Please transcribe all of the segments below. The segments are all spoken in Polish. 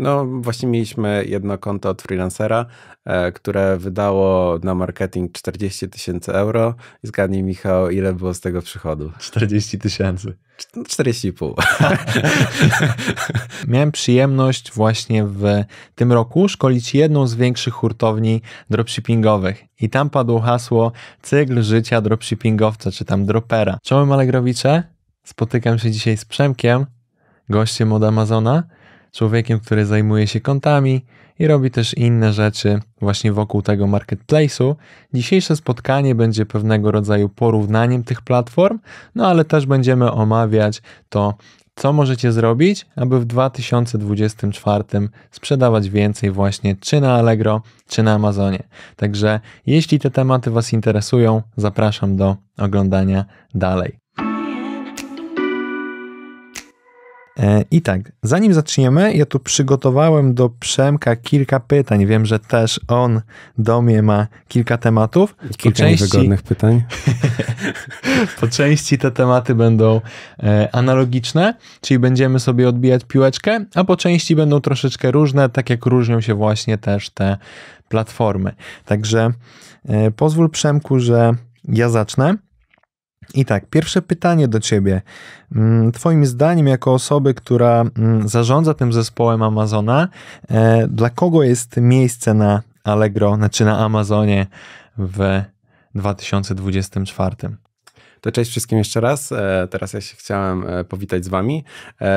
No właśnie mieliśmy jedno konto od freelancera, e, które wydało na marketing 40 tysięcy euro. I zgadnij Michał, ile było z tego przychodu? 40 tysięcy. 40,5. No, Miałem przyjemność właśnie w tym roku szkolić jedną z większych hurtowni dropshippingowych. I tam padło hasło cykl życia dropshippingowca, czy tam dropera. Czołem Alegrowicze, spotykam się dzisiaj z Przemkiem, gościem od Amazona człowiekiem, który zajmuje się kontami i robi też inne rzeczy właśnie wokół tego marketplace'u. Dzisiejsze spotkanie będzie pewnego rodzaju porównaniem tych platform, no ale też będziemy omawiać to, co możecie zrobić, aby w 2024 sprzedawać więcej właśnie czy na Allegro, czy na Amazonie. Także jeśli te tematy Was interesują, zapraszam do oglądania dalej. E, I tak, zanim zaczniemy, ja tu przygotowałem do Przemka kilka pytań. Wiem, że też on do mnie ma kilka tematów. Kilka części, pytań. po części te tematy będą e, analogiczne, czyli będziemy sobie odbijać piłeczkę, a po części będą troszeczkę różne, tak jak różnią się właśnie też te platformy. Także e, pozwól Przemku, że ja zacznę. I tak, pierwsze pytanie do ciebie. Mm, twoim zdaniem, jako osoby, która mm, zarządza tym zespołem Amazona, e, dla kogo jest miejsce na Allegro, znaczy na Amazonie w 2024? To cześć wszystkim jeszcze raz. E, teraz ja się chciałem e, powitać z Wami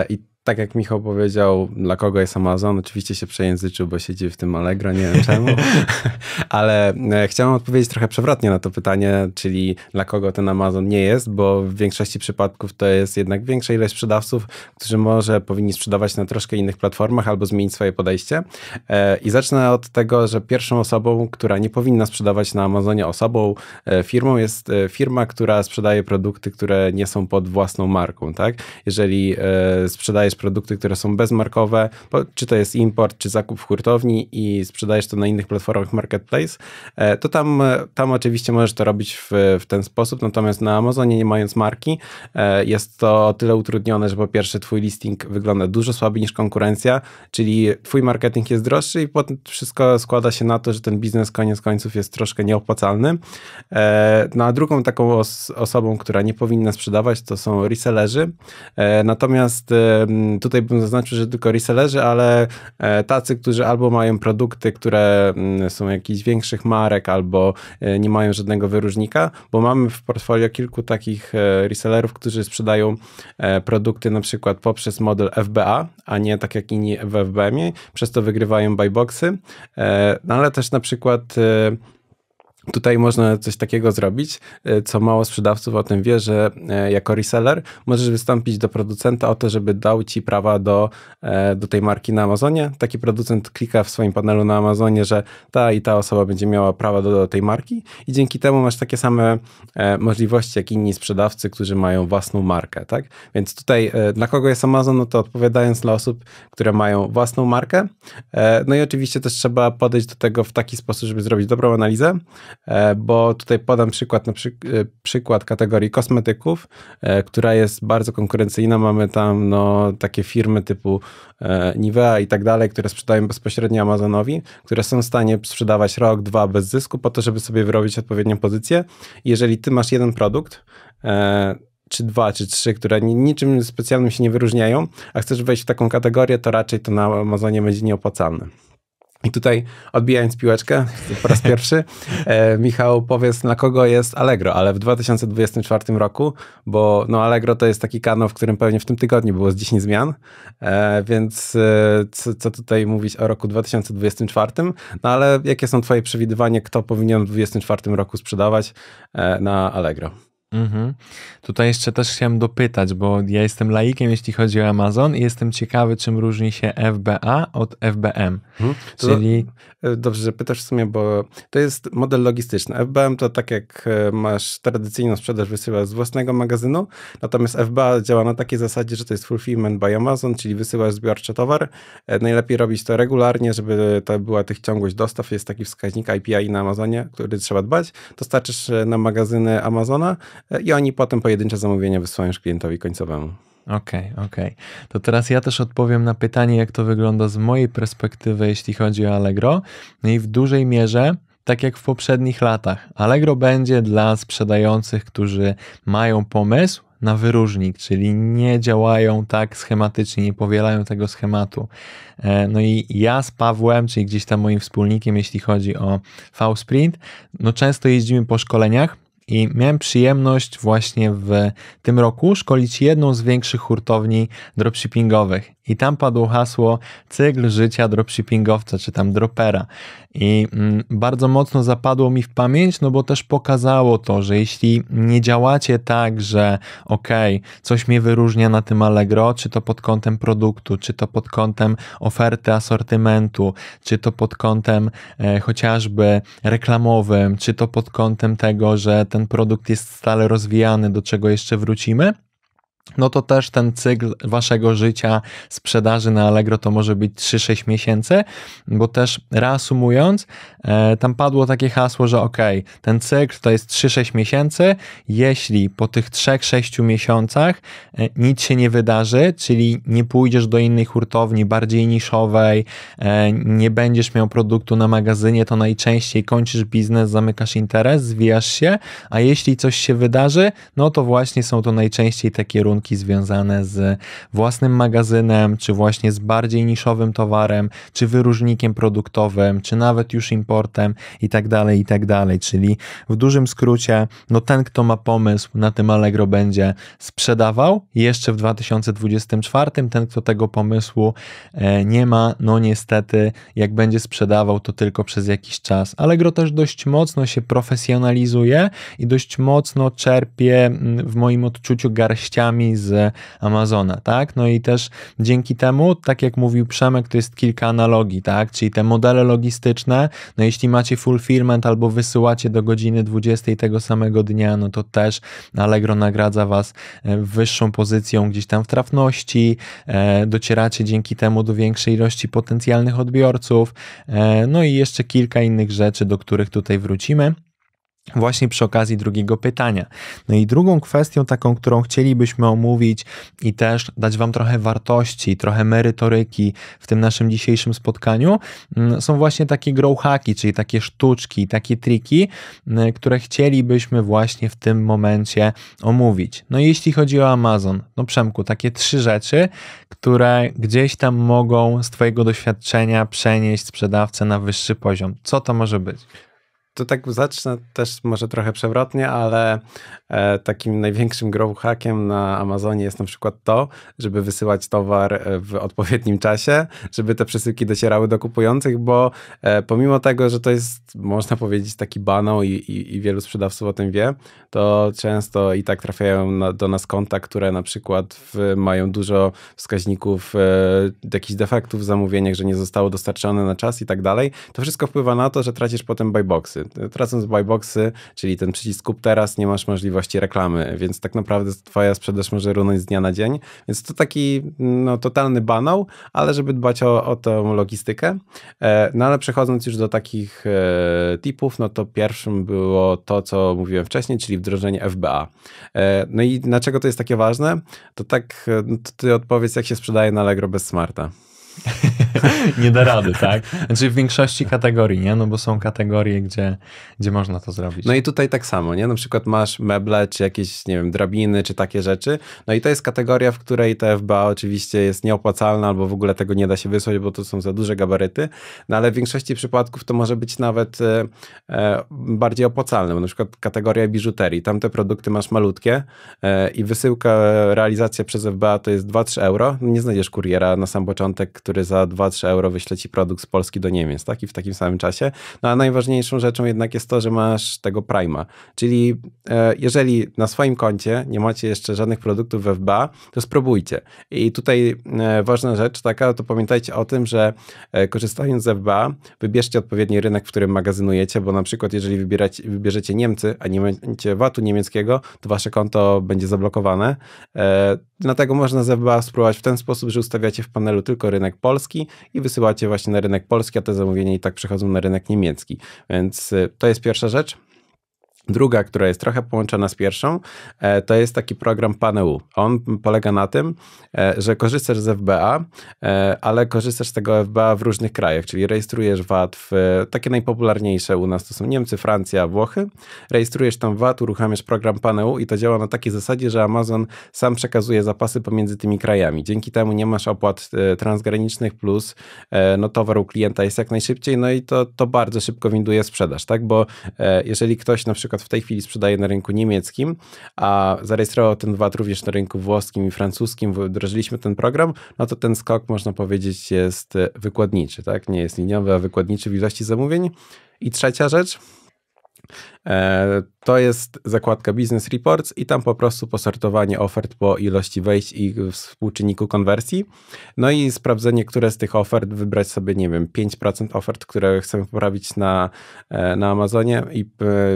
i tak jak Michał powiedział, dla kogo jest Amazon? Oczywiście się przejęzyczył, bo siedzi w tym Allegro, nie wiem czemu. Ale e, chciałem odpowiedzieć trochę przewrotnie na to pytanie, czyli dla kogo ten Amazon nie jest, bo w większości przypadków to jest jednak większa ilość sprzedawców, którzy może powinni sprzedawać na troszkę innych platformach albo zmienić swoje podejście. E, I zacznę od tego, że pierwszą osobą, która nie powinna sprzedawać na Amazonie osobą, e, firmą jest firma, która sprzedaje produkty, które nie są pod własną marką, tak? Jeżeli sprzedajesz sprzedajesz produkty, które są bezmarkowe, czy to jest import, czy zakup w hurtowni i sprzedajesz to na innych platformach marketplace, e, to tam, e, tam oczywiście możesz to robić w, w ten sposób, natomiast na Amazonie nie mając marki e, jest to o tyle utrudnione, że po pierwsze twój listing wygląda dużo słabiej niż konkurencja, czyli twój marketing jest droższy i potem wszystko składa się na to, że ten biznes koniec końców jest troszkę nieopłacalny. No drugą taką os osobą, która nie powinna sprzedawać to są resellerzy, natomiast Mm, tutaj bym zaznaczył, że tylko resellerzy, ale e, tacy, którzy albo mają produkty, które mm, są jakichś większych marek, albo e, nie mają żadnego wyróżnika, bo mamy w portfolio kilku takich e, resellerów, którzy sprzedają produkty na przykład poprzez model FBA, a nie tak jak inni w FBM-ie, przez to wygrywają buyboxy, no ale też na przykład Tutaj można coś takiego zrobić, e, co mało sprzedawców o tym wie, że e, jako reseller możesz wystąpić do producenta o to, żeby dał ci prawa do, e, do tej marki na Amazonie. Taki producent klika w swoim panelu na Amazonie, że ta i ta osoba będzie miała prawa do, do tej marki i dzięki temu masz takie same możliwości jak inni sprzedawcy, którzy mają własną markę. Tak? Więc tutaj dla kogo jest Amazon, no to odpowiadając dla osób, które mają własną markę. No i oczywiście też trzeba podejść do tego w taki sposób, żeby zrobić dobrą analizę E, bo tutaj podam przykład, na e, przykład kategorii kosmetyków, e, która jest bardzo konkurencyjna. Mamy tam no, takie firmy typu Nivea i tak dalej, które sprzedają bezpośrednio Amazonowi, które są w stanie sprzedawać rok, dwa bez zysku po to, żeby sobie wyrobić odpowiednią pozycję. Jeżeli ty masz jeden produkt, czy dwa, czy trzy, które niczym specjalnym się nie wyróżniają, a chcesz wejść w taką kategorię, to raczej to na Amazonie będzie nieopłacalne. I tutaj odbijając piłeczkę po raz pierwszy, e, Michał, powiedz na kogo jest Allegro, ale w 2024 roku, bo no Allegro to jest taki kanał, w którym pewnie w tym tygodniu było z 10 zmian, e, więc e, co, co, tutaj mówić o roku 2024, no ale jakie są twoje przewidywania, kto powinien w 2024 roku sprzedawać e, na Allegro? Mhm. Tutaj jeszcze też chciałem dopytać, bo ja jestem laikiem, jeśli chodzi o Amazon i jestem ciekawy, czym różni się FBA od FBM. Mhm. Czyli... E, dobrze, że pytasz w sumie, bo to jest model logistyczny. FBM to tak jak e, masz tradycyjną sprzedaż wysyłasz z własnego magazynu, natomiast FBA działa na takiej zasadzie, że to jest fulfillment by Amazon, czyli wysyłasz zbiorczy towar. E, najlepiej robić to regularnie, żeby to była tych ciągłość dostaw. Jest taki wskaźnik IPI na Amazonie, który trzeba dbać. Dostarczysz na magazyny Amazona, E, i oni potem pojedyncze zamówienia wysyłają już klientowi końcowemu. Okej, okay, okej. Okay. To teraz ja też odpowiem na pytanie, jak to wygląda z mojej perspektywy, jeśli chodzi o Allegro. No i w dużej mierze tak jak w poprzednich latach. Allegro będzie dla sprzedających, którzy mają pomysł na wyróżnik, czyli nie działają tak schematycznie, nie powielają tego schematu. E, no i ja z Pawłem, czyli gdzieś tam moim wspólnikiem, jeśli chodzi o V-Sprint, no często jeździmy po szkoleniach i miałem przyjemność właśnie w tym roku szkolić jedną z większych hurtowni dropshippingowych. I tam padło hasło cykl życia dropshippingowca, czy tam dropera. I mm, bardzo mocno zapadło mi w pamięć, no bo też pokazało to, że jeśli nie działacie tak, że okej, okay, coś mnie wyróżnia na tym Allegro, czy to pod kątem produktu, czy to pod kątem oferty, asortymentu, czy to pod kątem e, chociażby reklamowym, czy to pod kątem tego, że ten produkt jest stale rozwijany, do czego jeszcze wrócimy, no to też ten cykl waszego życia sprzedaży na Allegro to może być 3-6 miesięcy, bo też reasumując, e, tam padło takie hasło, że ok, ten cykl to jest 3-6 miesięcy, jeśli po tych 3-6 miesiącach e, nic się nie wydarzy, czyli nie pójdziesz do innej hurtowni, bardziej niszowej, e, nie będziesz miał produktu na magazynie, to najczęściej kończysz biznes, zamykasz interes, zwijasz się, a jeśli coś się wydarzy, no to właśnie są to najczęściej takie kierunki, związane z własnym magazynem, czy właśnie z bardziej niszowym towarem, czy wyróżnikiem produktowym, czy nawet już importem i i tak dalej tak dalej, Czyli w dużym skrócie, no ten, kto ma pomysł na tym Allegro będzie sprzedawał jeszcze w 2024, ten, kto tego pomysłu e, nie ma, no niestety, jak będzie sprzedawał, to tylko przez jakiś czas. Allegro też dość mocno się profesjonalizuje i dość mocno czerpie mm, w moim odczuciu garściami produktami z Amazona, tak? No i też dzięki temu, tak jak mówił Przemek, to jest kilka analogii, tak? Czyli te modele logistyczne, no jeśli macie fulfillment albo wysyłacie do godziny 20 tego samego dnia, no to też Allegro nagradza was e, wyższą pozycją gdzieś tam w trafności, e, docieracie dzięki temu do większej ilości potencjalnych odbiorców, e, no i jeszcze kilka innych rzeczy, do których tutaj wrócimy właśnie przy okazji drugiego pytania. No i drugą kwestią, taką, którą chcielibyśmy omówić i też dać Wam trochę wartości, trochę merytoryki w tym naszym dzisiejszym spotkaniu, mm, są właśnie takie grow czyli takie sztuczki, takie triki, mm, które chcielibyśmy właśnie w tym momencie omówić. No i jeśli chodzi o Amazon, no Przemku, takie trzy rzeczy, które gdzieś tam mogą z Twojego doświadczenia przenieść sprzedawcę na wyższy poziom. Co to może być? to tak zacznę też może trochę przewrotnie, ale e, takim największym grow hackiem na Amazonie jest na przykład to, żeby wysyłać towar e, w odpowiednim czasie, żeby te przesyłki docierały do kupujących, bo e, pomimo tego, że to jest, można powiedzieć, taki banał i, i, i wielu sprzedawców o tym wie, to często i tak trafiają na, do nas konta, które na przykład w, mają dużo wskaźników e, jakichś defektów w zamówieniach, że nie zostało dostarczone na czas i tak dalej. To wszystko wpływa na to, że tracisz potem buy buyboxy Tracąc buy boxy, czyli ten przycisk kup teraz, nie masz możliwości reklamy, więc tak naprawdę twoja sprzedaż może runąć z dnia na dzień. Więc to taki no, totalny banał, ale żeby dbać o, o tą logistykę. E, no ale przechodząc już do takich e, tipów, no to pierwszym było to, co mówiłem wcześniej, czyli wdrożenie FBA. E, no i dlaczego to jest takie ważne? To tak, no to ty odpowiedz, jak się sprzedaje na Allegro bez smarta. nie da rady, tak? Znaczy w większości kategorii, nie? No bo są kategorie, gdzie, gdzie można to zrobić. No i tutaj tak samo, nie? Na przykład masz meble, czy jakieś, nie wiem, drabiny, czy takie rzeczy. No i to jest kategoria, w której FBA oczywiście jest nieopłacalna, albo w ogóle tego nie da się wysłać, bo to są za duże gabaryty. No ale w większości przypadków to może być nawet e, e bardziej opłacalne, bo na przykład kategoria biżuterii. Tam te produkty masz malutkie e, i wysyłka, realizacja przez FBA to jest 2-3 euro. Nie znajdziesz kuriera na sam początek, który za 2 3 euro wyśle ci produkt z Polski do Niemiec, tak? I w takim samym czasie. No a najważniejszą rzeczą jednak jest to, że masz tego Prima. Czyli e, jeżeli na swoim koncie nie macie jeszcze żadnych produktów w FBA, to spróbujcie. I tutaj e, ważna rzecz taka, to pamiętajcie o tym, że e, korzystając z FBA, wybierzcie odpowiedni rynek, w którym magazynujecie, bo na przykład jeżeli wybierzecie Niemcy, a nie macie VAT-u niemieckiego, to wasze konto będzie zablokowane. E, Dlatego można zebrać, spróbować w ten sposób, że ustawiacie w panelu tylko rynek polski i wysyłacie właśnie na rynek polski, a te zamówienia i tak przechodzą na rynek niemiecki. Więc y, to jest pierwsza rzecz. Druga, która jest trochę połączona z pierwszą, e, to jest taki program PanEU. On polega na tym, e, że korzystasz z FBA, e, ale korzystasz z tego FBA w różnych krajach, czyli rejestrujesz VAT w takie najpopularniejsze u nas to są Niemcy, Francja, Włochy. Rejestrujesz tam VAT, uruchamiasz program PanEU i to działa na takiej zasadzie, że Amazon sam przekazuje zapasy pomiędzy tymi krajami. Dzięki temu nie masz opłat transgranicznych, plus no, towar u klienta jest jak najszybciej, no i to, to bardzo szybko winduje sprzedaż, tak? Bo jeżeli ktoś na przykład przykład w tej chwili sprzedaje na rynku niemieckim, a zarejestrował ten VAT również na rynku włoskim i francuskim, wdrożyliśmy ten program, no to ten skok można powiedzieć jest wykładniczy, tak? Nie jest liniowy, a wykładniczy w ilości zamówień. I trzecia rzecz, e, to jest zakładka Business Reports i tam po prostu posortowanie ofert po ilości wejść i współczynniku konwersji. No i sprawdzenie, które z tych ofert wybrać sobie, nie wiem, 5% ofert, które chcemy poprawić na, e, na Amazonie i e,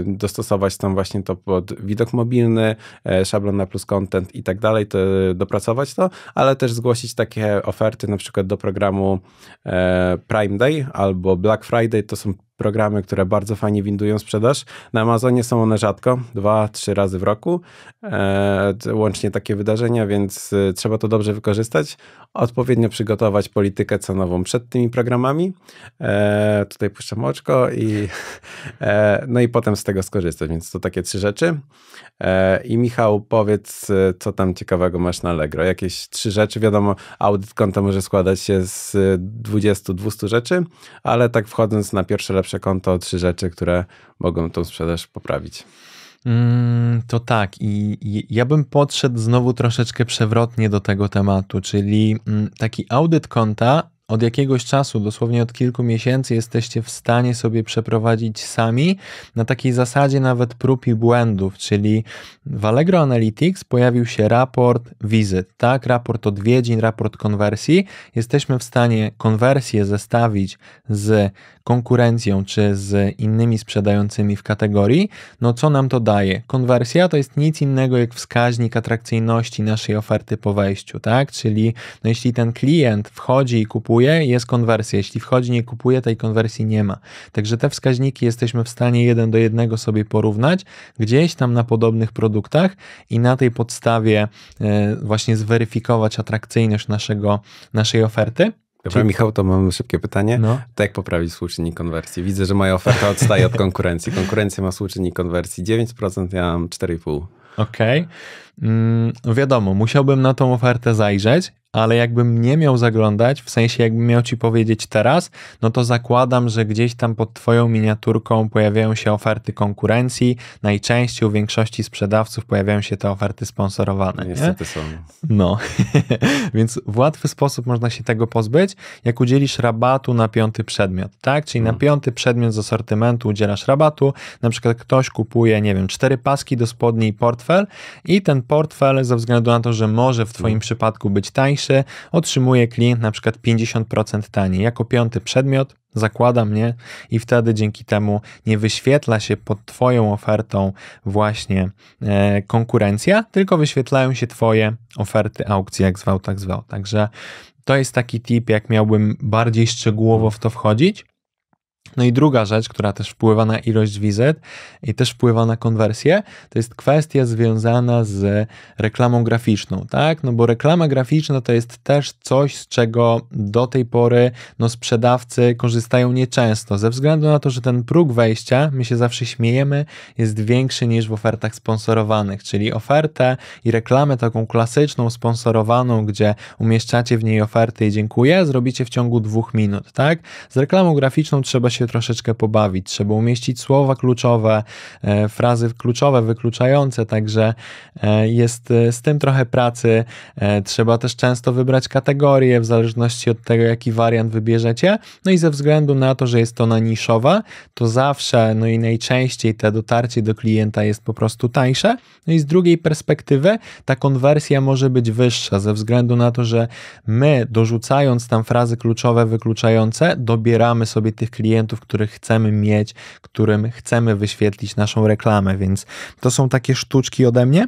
dostosować tam właśnie to pod widok mobilny, e, szablon na plus content i tak dalej, to dopracować to, ale też zgłosić takie oferty na przykład do programu Prime Day albo Black Friday. To są programy, które bardzo fajnie windują sprzedaż. Na Amazonie są one rzadko, dwa, trzy razy w roku, e, łącznie takie wydarzenia, więc e, trzeba to dobrze wykorzystać. Odpowiednio przygotować politykę cenową przed tymi programami. E, tutaj puszczam oczko i e, no i potem z tego skorzystać, więc to takie trzy rzeczy. E, I Michał, powiedz, e, co tam ciekawego masz na Allegro? Jakieś trzy rzeczy, wiadomo, audyt konta może składać się z 20-200 rzeczy, ale tak wchodząc na pierwsze lepsze konto, trzy rzeczy, które mogą tą sprzedaż poprawić. Mm, to tak, I, ja bym podszedł znowu troszeczkę przewrotnie do tego tematu, czyli mm, taki audyt konta od jakiegoś czasu, dosłownie od kilku miesięcy, jesteście w stanie sobie przeprowadzić sami na takiej zasadzie nawet prób i błędów, czyli w Allegro Analytics pojawił się raport wizyt, tak? Raport odwiedzin, raport konwersji. Jesteśmy w stanie konwersję zestawić z konkurencją czy z innymi sprzedającymi w kategorii. No co nam to daje? Konwersja to jest nic innego jak wskaźnik atrakcyjności naszej oferty po wejściu, tak? Czyli no, jeśli ten klient wchodzi i kupuje kupuje, jest konwersja. Jeśli wchodzi, nie kupuje, tej konwersji nie ma. Także te wskaźniki jesteśmy w stanie jeden do jednego sobie porównać gdzieś tam na podobnych produktach i na tej podstawie e, właśnie zweryfikować atrakcyjność naszego, naszej oferty. Dobra, Michał, to mam szybkie pytanie. No. To jak poprawić współczynnik konwersji? Widzę, że moja oferta odstaje od konkurencji. Konkurencja ma współczynnik konwersji 9%, ja mam 4,5%. Okej. Okay. Mm, wiadomo, musiałbym na tą ofertę zajrzeć, ale jakbym nie miał zaglądać, w sensie jakbym miał ci powiedzieć teraz, no to zakładam, że gdzieś tam pod twoją miniaturką pojawiają się oferty konkurencji. Najczęściej u większości sprzedawców pojawiają się te oferty sponsorowane. Niestety nie? są. No, więc w łatwy sposób można się tego pozbyć, jak udzielisz rabatu na piąty przedmiot, tak? Czyli hmm. na mm. piąty przedmiot z asortymentu udzielasz rabatu, na przykład ktoś kupuje, nie wiem, cztery paski do spodni i portfel i ten portfel ze względu na to, że może w Twoim mhm. przypadku być tańszy, otrzymuje klient na przykład 50% taniej. Jako piąty przedmiot zakłada mnie i wtedy dzięki temu nie wyświetla się pod Twoją ofertą właśnie e, konkurencja, tylko wyświetlają się Twoje oferty aukcji, jak zwał, tak zwał. Także to jest taki tip, jak miałbym bardziej szczegółowo mhm. w to wchodzić. No i druga rzecz, która też wpływa na ilość wizyt i też wpływa na konwersję, to jest kwestia związana z reklamą graficzną, tak? No bo reklama graficzna to jest też coś, z czego do tej pory no, sprzedawcy korzystają nieczęsto, ze względu na to, że ten próg wejścia, my się zawsze śmiejemy, jest większy niż w ofertach sponsorowanych, czyli ofertę i reklamę taką klasyczną, sponsorowaną, gdzie umieszczacie w niej oferty i dziękuję, zrobicie w ciągu dwóch minut, tak? Z reklamą graficzną trzeba się się troszeczkę pobawić. Trzeba umieścić słowa kluczowe, e, frazy kluczowe, wykluczające, także e, jest e, z tym trochę pracy. Trzeba też często wybrać kategorie w zależności od tego, jaki wariant wybierzecie. No i ze względu na to, że jest to na niszowa, to zawsze, no i najczęściej te dotarcie do klienta jest po prostu tańsze. No i z drugiej perspektywy ta konwersja może być wyższa ze względu na to, że my dorzucając tam frazy kluczowe, wykluczające, dobieramy sobie tych klientów elementów, których chcemy mieć, którym chcemy wyświetlić naszą reklamę, więc to są takie sztuczki ode mnie.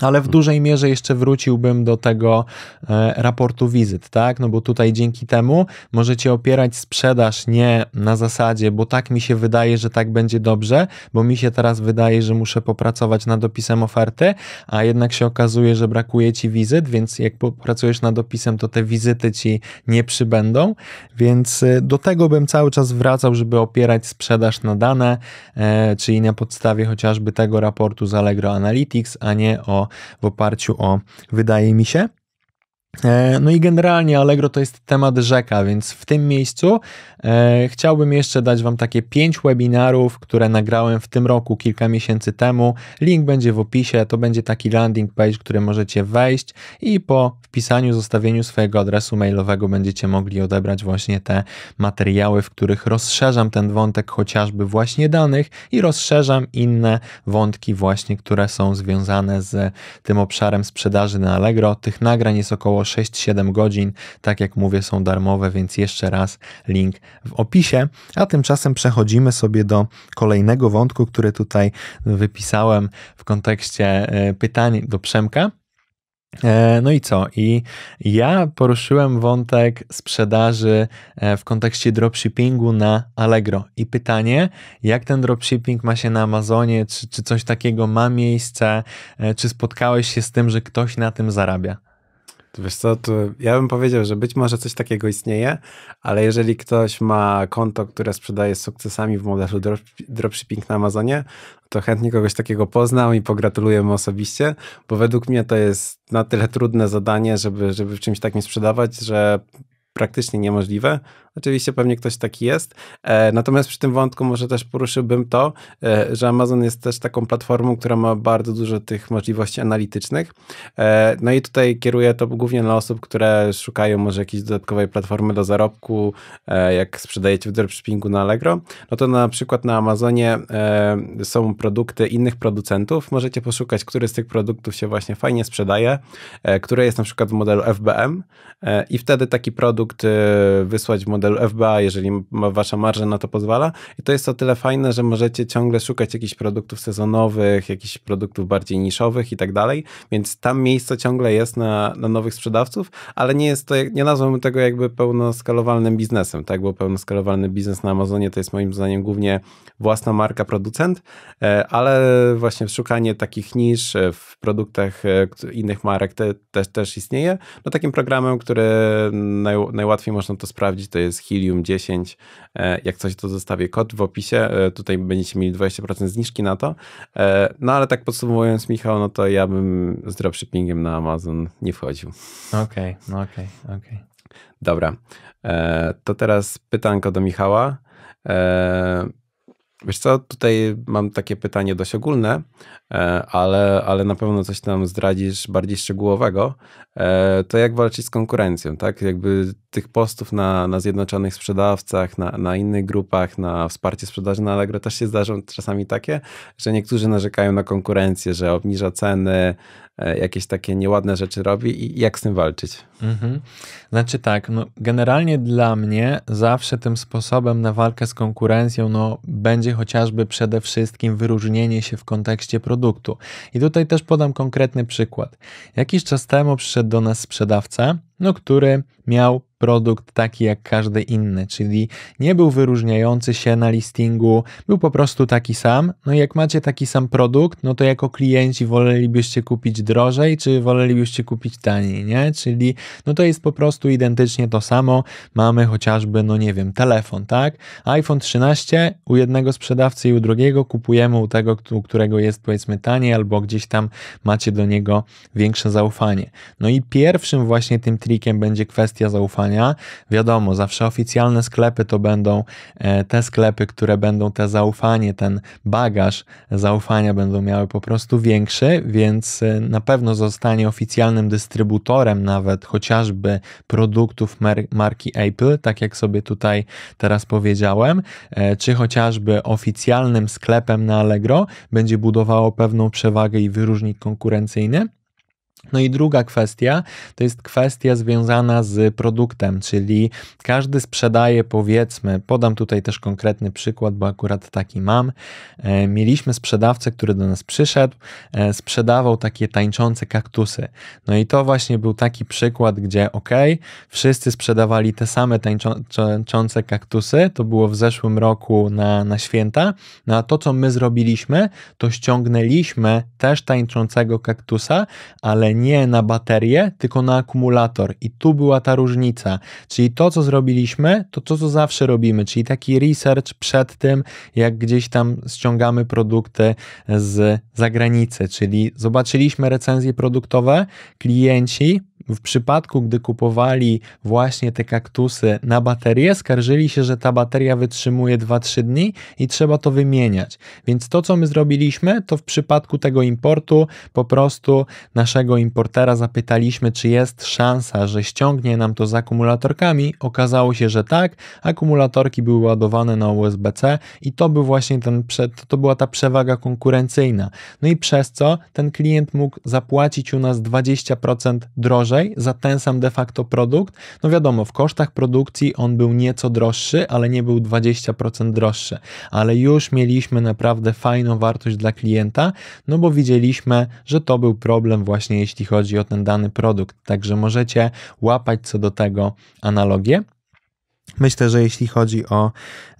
Ale w dużej mierze jeszcze wróciłbym do tego e, raportu wizyt, tak? No bo tutaj dzięki temu możecie opierać sprzedaż nie na zasadzie, bo tak mi się wydaje, że tak będzie dobrze, bo mi się teraz wydaje, że muszę popracować nad opisem oferty, a jednak się okazuje, że brakuje ci wizyt, więc jak popracujesz nad opisem, to te wizyty ci nie przybędą. Więc e, do tego bym cały czas wracał, żeby opierać sprzedaż na dane, e, czyli na podstawie chociażby tego raportu z Allegro Analytics, a nie o w oparciu o, wydaje mi się, E, no i generalnie Allegro to jest temat rzeka, więc w tym miejscu e, chciałbym jeszcze dać Wam takie pięć webinarów, które nagrałem w tym roku kilka miesięcy temu. Link będzie w opisie, to będzie taki landing page, który możecie wejść i po wpisaniu, zostawieniu swojego adresu mailowego będziecie mogli odebrać właśnie te materiały, w których rozszerzam ten wątek chociażby właśnie danych i rozszerzam inne wątki właśnie, które są związane z tym obszarem sprzedaży na Allegro. Tych nagrań jest około około 6-7 godzin. Tak jak mówię, są darmowe, więc jeszcze raz link w opisie. A tymczasem przechodzimy sobie do kolejnego wątku, który tutaj wypisałem w kontekście e, pytań do Przemka. E, no i co? I ja poruszyłem wątek sprzedaży e, w kontekście dropshippingu na Allegro. I pytanie, jak ten dropshipping ma się na Amazonie? Czy, czy coś takiego ma miejsce? Czy spotkałeś się z tym, że ktoś na tym zarabia? Wiesz co, to ja bym powiedział, że być może coś takiego istnieje, ale jeżeli ktoś ma konto, które sprzedaje z sukcesami w modelu dropshipping na Amazonie, to chętnie kogoś takiego poznam i pogratuluję mu osobiście, bo według mnie to jest na tyle trudne zadanie, żeby, żeby w czymś takim sprzedawać, że praktycznie niemożliwe, Oczywiście pewnie ktoś taki jest. E, natomiast przy tym wątku może też poruszyłbym to, e, że Amazon jest też taką platformą, która ma bardzo dużo tych możliwości analitycznych. E, no i tutaj kieruję to głównie dla osób, które szukają może jakiejś dodatkowej platformy do zarobku, jak sprzedajecie w dropshippingu na Allegro. No to na przykład na Amazonie są produkty innych producentów. Możecie poszukać, który z tych produktów się właśnie fajnie sprzedaje, które jest na przykład w modelu FBM i wtedy taki produkt wysłać w modelu modelu FBA, jeżeli wasza marża na to pozwala. I to jest o tyle fajne, że możecie ciągle szukać jakichś produktów sezonowych, jakichś produktów bardziej niszowych i tak dalej, więc tam miejsce ciągle jest na, na nowych sprzedawców, ale nie jest to, nie nazwałbym tego jakby pełnoskalowalnym biznesem, tak, bo pełnoskalowalny biznes na Amazonie to jest moim zdaniem głównie własna marka, producent, e, ale właśnie szukanie takich nisz e, w produktach e, innych marek te, też istnieje. No takim programem, który naj, najłatwiej można to sprawdzić, to jest jest Helium 10. E, jak coś, to zostawię kod w opisie. E, tutaj będziecie mieli 20% zniżki na to. E, no ale tak podsumowując, Michał, no to ja bym z dropshippingiem na Amazon nie wchodził. Okej, okay, no okej, okay, okej. Okay. Dobra, to teraz pytanko do Michała. Wiesz co, tutaj mam takie pytanie dość ogólne, e, ale, ale na pewno coś tam zdradzisz bardziej szczegółowego. E, to jak walczyć z konkurencją, tak? Jakby tych postów na, na zjednoczonych sprzedawcach, na, na innych grupach, na wsparcie sprzedaży na Allegro też się zdarzą czasami takie, że niektórzy narzekają na konkurencję, że obniża ceny, e, jakieś takie nieładne rzeczy robi i jak z tym walczyć? Mhm. Znaczy tak, no generalnie dla mnie zawsze tym sposobem na walkę z konkurencją no, będzie chociażby przede wszystkim wyróżnienie się w kontekście produktu. I tutaj też podam konkretny przykład. Jakiś czas temu przyszedł do nas sprzedawca, no, który miał produkt taki jak każdy inny, czyli nie był wyróżniający się na listingu, był po prostu taki sam. No i jak macie taki sam produkt, no to jako klienci wolelibyście kupić drożej, czy wolelibyście kupić taniej, nie? Czyli no to jest po prostu identycznie to samo. Mamy chociażby, no nie wiem, telefon, tak? iPhone 13 u jednego sprzedawcy i u drugiego kupujemy u tego, u którego jest powiedzmy taniej, albo gdzieś tam macie do niego większe zaufanie. No i pierwszym właśnie tym tri klikiem będzie kwestia zaufania. Wiadomo, zawsze oficjalne sklepy to będą e, te sklepy, które będą te zaufanie, ten bagaż zaufania będą miały po prostu większy, więc e, na pewno zostanie oficjalnym dystrybutorem nawet chociażby produktów marki Apple, tak jak sobie tutaj teraz powiedziałem, e, czy chociażby oficjalnym sklepem na Allegro będzie budowało pewną przewagę i wyróżnik konkurencyjny. No i druga kwestia to jest kwestia związana z produktem, czyli każdy sprzedaje powiedzmy, podam tutaj też konkretny przykład, bo akurat taki mam. E, mieliśmy sprzedawcę, który do nas przyszedł, e, sprzedawał takie tańczące kaktusy. No i to właśnie był taki przykład, gdzie ok, wszyscy sprzedawali te same tańczące kaktusy, to było w zeszłym roku na, na święta, no a to co my zrobiliśmy, to ściągnęliśmy też tańczącego kaktusa, ale nie na baterię, tylko na akumulator. I tu była ta różnica. Czyli to, co zrobiliśmy, to to, co zawsze robimy, czyli taki research przed tym, jak gdzieś tam ściągamy produkty z zagranicy. Czyli zobaczyliśmy recenzje produktowe, klienci w przypadku, gdy kupowali właśnie te kaktusy na baterię, skarżyli się, że ta bateria wytrzymuje 2-3 dni i trzeba to wymieniać. Więc to, co my zrobiliśmy, to w przypadku tego importu po prostu naszego importera zapytaliśmy, czy jest szansa, że ściągnie nam to z akumulatorkami. Okazało się, że tak. Akumulatorki były ładowane na USB-C i to był właśnie ten, to była ta przewaga konkurencyjna. No i przez co ten klient mógł zapłacić u nas 20% drożej drożej za ten sam de facto produkt. No wiadomo, w kosztach produkcji on był nieco droższy, ale nie był 20% droższy, ale już mieliśmy naprawdę fajną wartość dla klienta, no bo widzieliśmy, że to był problem właśnie jeśli chodzi o ten dany produkt. Także możecie łapać co do tego analogię. Myślę, że jeśli chodzi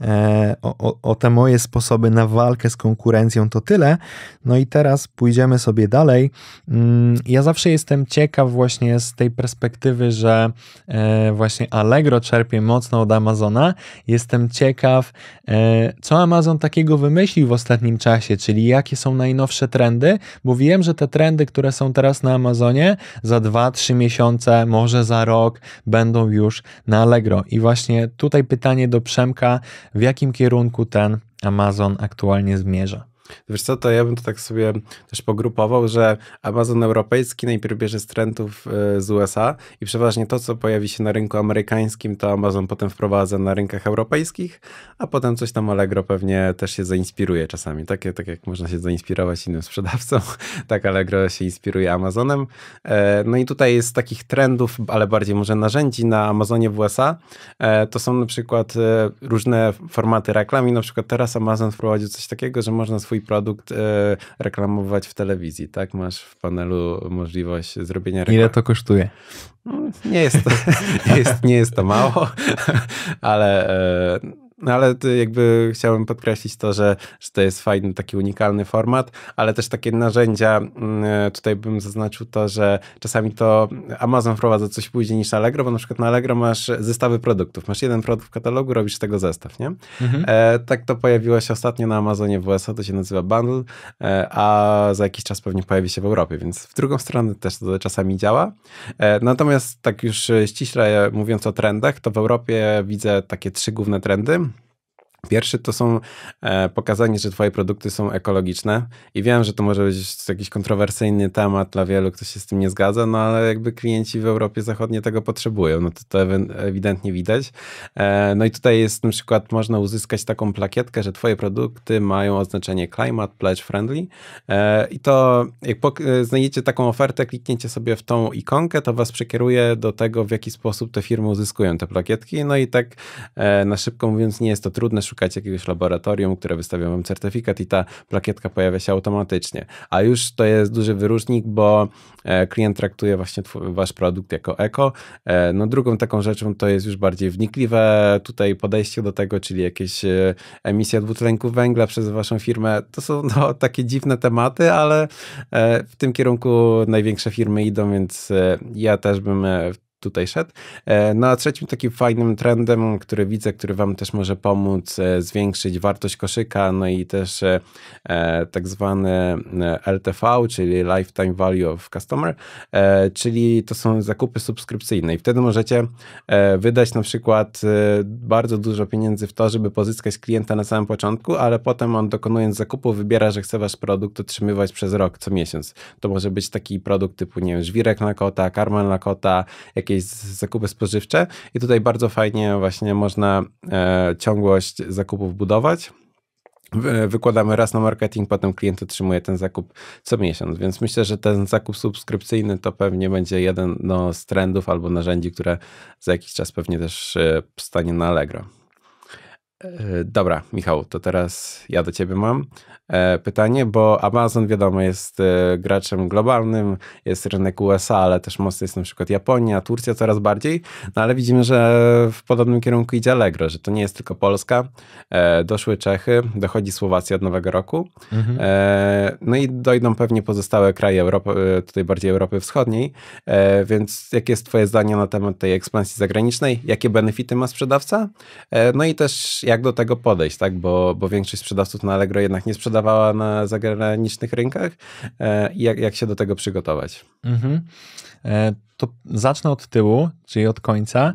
e, o, o, o, te moje sposoby na walkę z konkurencją, to tyle. No i teraz pójdziemy sobie dalej. Mm, ja zawsze jestem ciekaw właśnie z tej perspektywy, że e, właśnie Allegro czerpie mocno od Amazona. Jestem ciekaw, e, co Amazon takiego wymyślił w ostatnim czasie, czyli jakie są najnowsze trendy, bo wiem, że te trendy, które są teraz na Amazonie, za 2-3 miesiące, może za rok, będą już na Allegro. I właśnie Tutaj pytanie do Przemka, w jakim kierunku ten Amazon aktualnie zmierza? Wiesz co, to ja bym to tak sobie też pogrupował, że Amazon europejski najpierw bierze z trendów e, z USA i przeważnie to, co pojawi się na rynku amerykańskim, to Amazon potem wprowadza na rynkach europejskich, a potem coś tam Allegro pewnie też się zainspiruje czasami. Tak, tak jak można się zainspirować innym sprzedawcą, tak Allegro się inspiruje Amazonem. E, no i tutaj jest takich trendów, ale bardziej może narzędzi na Amazonie w USA. E, to są na przykład różne formaty reklam i na przykład teraz Amazon wprowadził coś takiego, że można swój swój produkt e, reklamować w telewizji, tak? Masz w panelu możliwość zrobienia reklamy. Ile to kosztuje? No, nie jest, to, nie jest, nie jest to mało, ale e, no ale y, jakby chciałbym podkreślić to, że, że to jest fajny, taki unikalny format, ale też takie narzędzia, mm, e, tutaj bym zaznaczył to, że czasami to Amazon wprowadza coś później niż Allegro, bo na przykład na Allegro masz zestawy produktów, masz jeden produkt w katalogu, robisz tego zestaw, nie? Mhm. E, tak to pojawiło się ostatnio na Amazonie w USA, to się nazywa Bundle, e, a za jakiś czas pewnie pojawi się w Europie, więc w drugą stronę też to czasami działa. E, natomiast tak już ściśle mówiąc o trendach, to w Europie widzę takie trzy główne trendy, Pierwszy to są e, pokazanie, że twoje produkty są ekologiczne i wiem, że to może być jakiś kontrowersyjny temat dla wielu, ktoś się z tym nie zgadza, no ale jakby klienci w Europie Zachodniej tego potrzebują, no to to ewidentnie widać. E, no i tutaj jest na przykład, można uzyskać taką plakietkę, że twoje produkty mają oznaczenie Climate Pledge Friendly e, i to jak znajdziecie taką ofertę, klikniecie sobie w tą ikonkę, to was przekieruje do tego, w jaki sposób te firmy uzyskują te plakietki, no i tak na szybko mówiąc nie jest to trudne szukać jakiegoś laboratorium, które wystawia wam certyfikat i ta plakietka pojawia się automatycznie. A już to jest duży wyróżnik, bo e, klient traktuje właśnie wasz produkt jako eko. E, no drugą taką rzeczą to jest już bardziej wnikliwe tutaj podejście do tego, czyli jakieś e, emisje dwutlenku węgla przez waszą firmę. To są no, takie dziwne tematy, ale w tym kierunku największe firmy idą, więc ja też bym tutaj szedł. E, no a trzecim takim fajnym trendem, który widzę, który Wam też może pomóc e, zwiększyć wartość koszyka, no i też e, tak zwane LTV, czyli Lifetime Value of Customer, czyli to są zakupy subskrypcyjne i wtedy możecie wydać na przykład bardzo dużo pieniędzy w to, żeby pozyskać klienta na samym początku, ale potem on dokonując zakupu wybiera, że chce Wasz produkt otrzymywać przez rok, co miesiąc. To może być taki produkt typu, nie wiem, żwirek na kota, karmel na kota, jakieś jakieś zakupy spożywcze i tutaj bardzo fajnie właśnie można e, ciągłość zakupów budować wykładamy raz na marketing, potem klient otrzymuje ten zakup co miesiąc. Więc myślę, że ten zakup subskrypcyjny to pewnie będzie jeden no, z trendów albo narzędzi, które za jakiś czas pewnie też e, stanie na Allegro. E, dobra, Michał, to teraz ja do ciebie mam e, pytanie, bo Amazon wiadomo jest e, graczem globalnym, jest rynek USA, ale też mocno jest na przykład Japonia, Turcja coraz bardziej, no ale widzimy, że w podobnym kierunku idzie Allegro, że to nie jest tylko Polska, doszły Czechy, dochodzi Słowacja od nowego roku, mhm. no i dojdą pewnie pozostałe kraje Europy, tutaj bardziej Europy Wschodniej, więc jakie jest twoje zdanie na temat tej ekspansji zagranicznej, jakie benefity ma sprzedawca, no i też jak jak do tego podejść, tak? Bo, bo większość sprzedawców na Allegro jednak nie sprzedawała na zagranicznych rynkach. E, jak, jak się do tego przygotować? Mhm. E, to zacznę od tyłu, czyli od końca.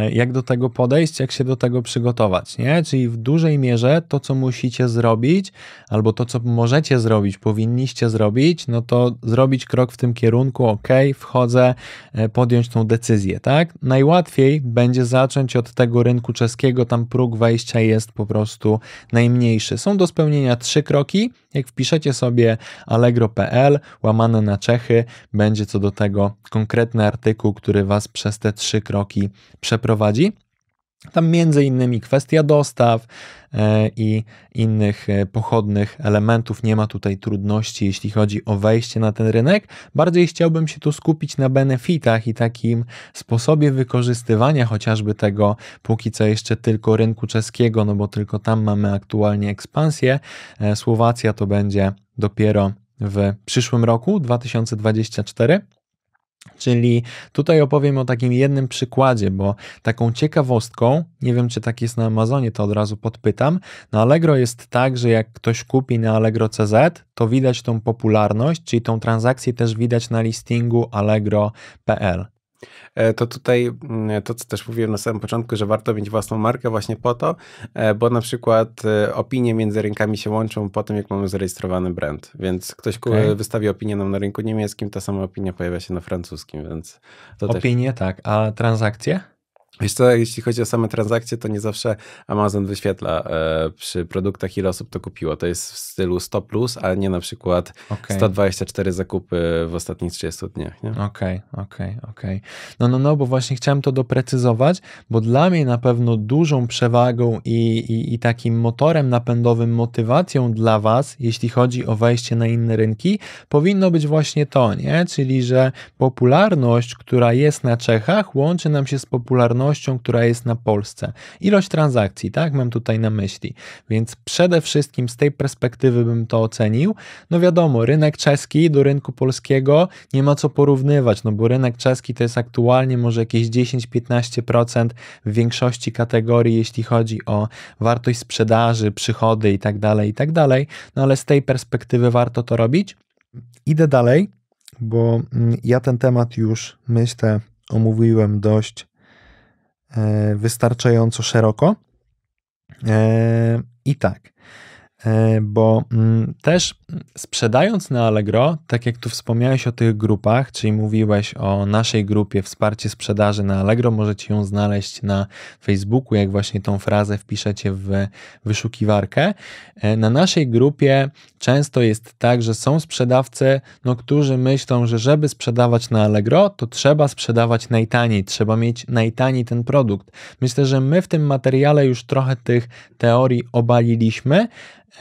E, jak do tego podejść, jak się do tego przygotować, nie? Czyli w dużej mierze to, co musicie zrobić, albo to, co możecie zrobić, powinniście zrobić, no to zrobić krok w tym kierunku, ok, wchodzę, e, podjąć tą decyzję, tak? Najłatwiej będzie zacząć od tego rynku czeskiego, tam próg wejścia jest po prostu najmniejszy. Są do spełnienia trzy kroki, jak wpiszecie sobie allegro.pl, łamane na Czechy, będzie co do tego konkretny artykuł, który Was przez te trzy kroki przeprowadzi prowadzi. Tam między innymi kwestia dostaw e, i innych e, pochodnych elementów. Nie ma tutaj trudności, jeśli chodzi o wejście na ten rynek. Bardziej chciałbym się tu skupić na benefitach i takim sposobie wykorzystywania chociażby tego póki co jeszcze tylko rynku czeskiego, no bo tylko tam mamy aktualnie ekspansję. E, Słowacja to będzie dopiero w przyszłym roku 2024. Czyli tutaj opowiem o takim jednym przykładzie, bo taką ciekawostką, nie wiem czy tak jest na Amazonie, to od razu podpytam. Na Allegro jest tak, że jak ktoś kupi na Allegro CZ, to widać tą popularność, czyli tą transakcję też widać na listingu allegro.pl. E, to tutaj mm, to, co też mówiłem na samym początku, że warto mieć własną markę właśnie po to, e, bo na przykład e, opinie między rynkami się łączą po tym, jak mamy zarejestrowany brand, więc ktoś okay. wystawi opinię nam na rynku niemieckim, ta sama opinia pojawia się na francuskim, więc... To opinie, też... tak, a transakcje? Wiesz co, jeśli chodzi o same transakcje, to nie zawsze Amazon wyświetla e, przy produktach, ile osób to kupiło. To jest w stylu 100+, plus, a nie na przykład okay. 124 zakupy w ostatnich 30 dniach. Okej, okej, okej. No, no, no, bo właśnie chciałem to doprecyzować, bo dla mnie na pewno dużą przewagą i, i, i takim motorem napędowym, motywacją dla Was, jeśli chodzi o wejście na inne rynki, powinno być właśnie to, nie? Czyli, że popularność, która jest na Czechach, łączy nam się z popularnością która jest na Polsce. Ilość transakcji, tak, mam tutaj na myśli. Więc przede wszystkim z tej perspektywy bym to ocenił. No wiadomo, rynek czeski do rynku polskiego nie ma co porównywać, no bo rynek czeski to jest aktualnie może jakieś 10-15% w większości kategorii, jeśli chodzi o wartość sprzedaży, przychody itd., tak itd. Tak no ale z tej perspektywy warto to robić. Idę dalej, bo mm, ja ten temat już myślę omówiłem dość E, wystarczająco szeroko. E, I tak. E, bo mm, też mm, sprzedając na Allegro, tak jak tu wspomniałeś o tych grupach, czyli mówiłeś o naszej grupie wsparcie sprzedaży na Allegro, możecie ją znaleźć na Facebooku, jak właśnie tą frazę wpiszecie w wyszukiwarkę. E, na naszej grupie często jest tak, że są sprzedawcy, no, którzy myślą, że żeby sprzedawać na Allegro, to trzeba sprzedawać najtaniej, trzeba mieć najtaniej ten produkt. Myślę, że my w tym materiale już trochę tych teorii obaliliśmy,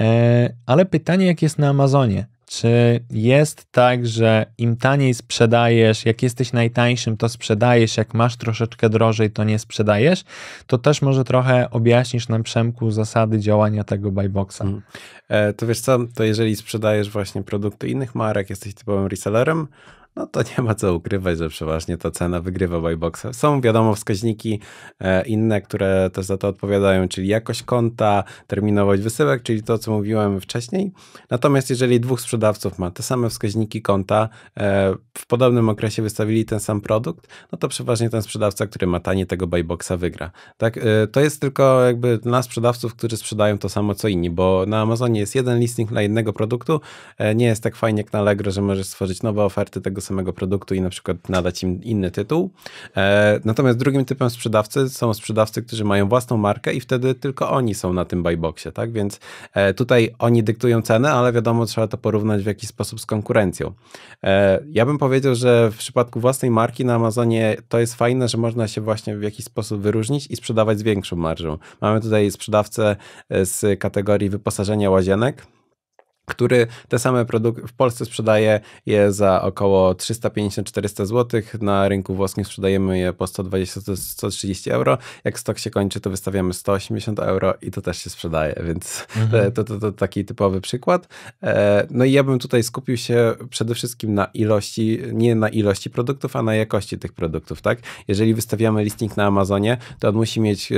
E, ale pytanie, jak jest na Amazonie? Czy jest tak, że im taniej sprzedajesz, jak jesteś najtańszym, to sprzedajesz, jak masz troszeczkę drożej, to nie sprzedajesz? To też może trochę objaśnisz nam, Przemku, zasady działania tego buyboxa. Hmm. E, to wiesz co, to jeżeli sprzedajesz właśnie produkty innych marek, jesteś typowym resellerem, no to nie ma co ukrywać, że przeważnie ta cena wygrywa buyboxa. Są wiadomo wskaźniki e, inne, które też za to odpowiadają, czyli jakość konta, terminowość wysyłek, czyli to, co mówiłem wcześniej. Natomiast jeżeli dwóch sprzedawców ma te same wskaźniki konta, e, w podobnym okresie wystawili ten sam produkt, no to przeważnie ten sprzedawca, który ma tanie tego buyboxa wygra. Tak, e, to jest tylko jakby dla sprzedawców, którzy sprzedają to samo co inni, bo na Amazonie jest jeden listing dla jednego produktu, nie jest tak fajnie jak na Allegro, że możesz stworzyć nowe oferty tego samego produktu i na przykład nadać im inny tytuł. E, natomiast drugim typem sprzedawcy są sprzedawcy, którzy mają własną markę i wtedy tylko oni są na tym buyboxie, tak? Więc e, tutaj oni dyktują cenę, ale wiadomo, trzeba to porównać w jakiś sposób z konkurencją. E, ja bym powiedział, że w przypadku własnej marki na Amazonie to jest fajne, że można się właśnie w jakiś sposób wyróżnić i sprzedawać z większą marżą. Mamy tutaj sprzedawcę z kategorii wyposażenia łazienek, który te same produkty w Polsce sprzedaje je za około 350-400 zł. Na rynku włoskim sprzedajemy je po 120-130 euro. Jak stok się kończy, to wystawiamy 180 euro i to też się sprzedaje, więc mhm. to, to, to taki typowy przykład. E, no i ja bym tutaj skupił się przede wszystkim na ilości, nie na ilości produktów, a na jakości tych produktów, tak? Jeżeli wystawiamy listing na Amazonie, to on musi mieć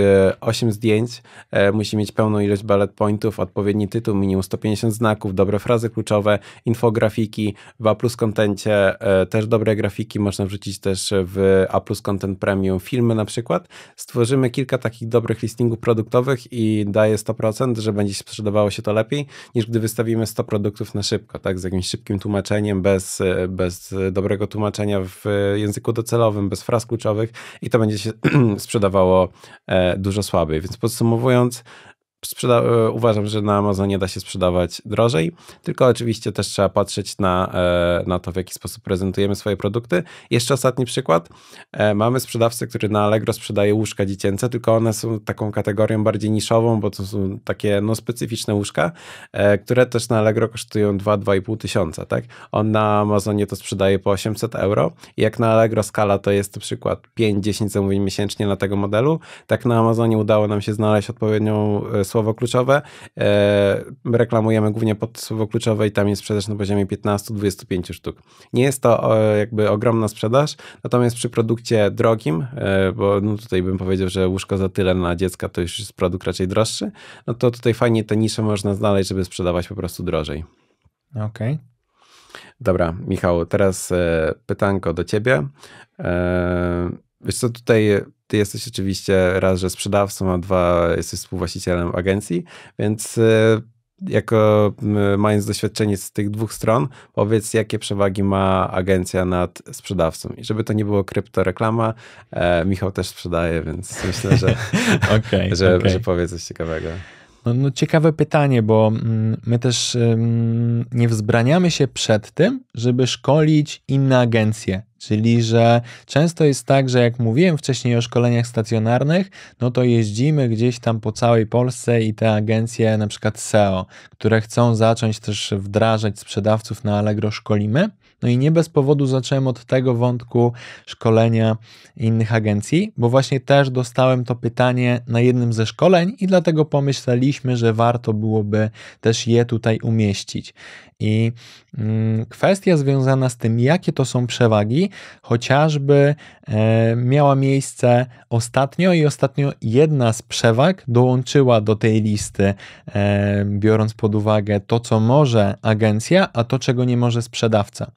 8 e, zdjęć, e, musi mieć pełną ilość bullet pointów, odpowiedni tytuł, minimum 150 znaków, dobre frazy kluczowe, infografiki. W A Plus Contencie e, też dobre grafiki, można wrzucić też w A Plus Content Premium filmy na przykład. Stworzymy kilka takich dobrych listingów produktowych i daje 100%, że będzie sprzedawało się to lepiej, niż gdy wystawimy 100 produktów na szybko, tak, z jakimś szybkim tłumaczeniem, bez, bez dobrego tłumaczenia w języku docelowym, bez fraz kluczowych i to będzie się sprzedawało e, dużo słabiej. Więc podsumowując, Sprzeda- e, uważam, że na Amazonie da się sprzedawać drożej, tylko oczywiście też trzeba patrzeć na, e, na to, w jaki sposób prezentujemy swoje produkty. Jeszcze ostatni przykład. E, mamy sprzedawcę, który na Allegro sprzedaje łóżka dziecięce, tylko one są taką kategorią bardziej niszową, bo to są takie no, specyficzne łóżka, które też na Allegro kosztują 2-2,5 tysiąca. Tak? On na Amazonie to sprzedaje po 800 euro. Jak na Allegro skala to jest na przykład 5-10 zamówień miesięcznie na tego modelu, tak na Amazonie udało nam się znaleźć odpowiednią słowo kluczowe. E, reklamujemy głównie pod słowo kluczowe i tam jest sprzedaż na poziomie 15-25 sztuk. Nie jest to e, jakby ogromna sprzedaż, natomiast przy produkcie drogim, e, bo no tutaj bym powiedział, że łóżko za tyle na dziecka to już jest produkt raczej droższy, no to tutaj fajnie te nisze można znaleźć, żeby sprzedawać po prostu drożej. Okej. Okay. Dobra, Michał, teraz pytanko do ciebie. Wiesz co, tutaj ty jesteś oczywiście raz, że sprzedawcą, a dwa jesteś współwłaścicielem agencji, więc y, jako mając doświadczenie z tych dwóch stron, powiedz, jakie przewagi ma agencja nad sprzedawcą. I żeby to nie było kryptoreklama, e, Michał też sprzedaje, więc myślę, że, okay, że, okay. że powie coś ciekawego. No, no, ciekawe pytanie, bo mm, my też um, nie wzbraniamy się przed tym, żeby szkolić inne agencje. Czyli, że często jest tak, że jak mówiłem wcześniej o szkoleniach stacjonarnych, no to jeździmy gdzieś tam po całej Polsce i te agencje, na przykład SEO, które chcą zacząć też wdrażać sprzedawców na Allegro, szkolimy. No i nie bez powodu zacząłem od tego wątku szkolenia innych agencji, bo właśnie też dostałem to pytanie na jednym ze szkoleń i dlatego pomyśleliśmy, że warto byłoby też je tutaj umieścić. I mm, kwestia związana z tym, jakie to są przewagi, chociażby e, miała miejsce ostatnio i ostatnio jedna z przewag dołączyła do tej listy, e, biorąc pod uwagę to, co może agencja, a to, czego nie może sprzedawca.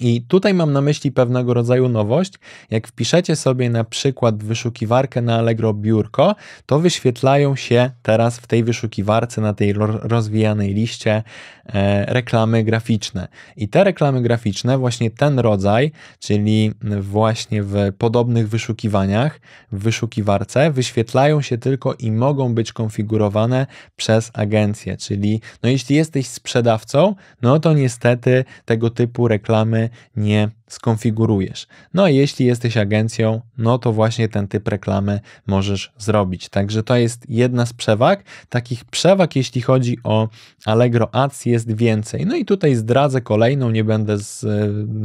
I tutaj mam na myśli pewnego rodzaju nowość. Jak wpiszecie sobie na przykład wyszukiwarkę na Allegro biurko, to wyświetlają się teraz w tej wyszukiwarce, na tej rozwijanej liście e, reklamy graficzne. I te reklamy graficzne, właśnie ten rodzaj, czyli właśnie w podobnych wyszukiwaniach, w wyszukiwarce, wyświetlają się tylko i mogą być konfigurowane przez agencję. Czyli no, jeśli jesteś sprzedawcą, no to niestety tego typu reklamy my nie skonfigurujesz. No a jeśli jesteś agencją, no to właśnie ten typ reklamy możesz zrobić. Także to jest jedna z przewag. Takich przewag, jeśli chodzi o Allegro Ads, jest więcej. No i tutaj zdradzę kolejną, nie będę z,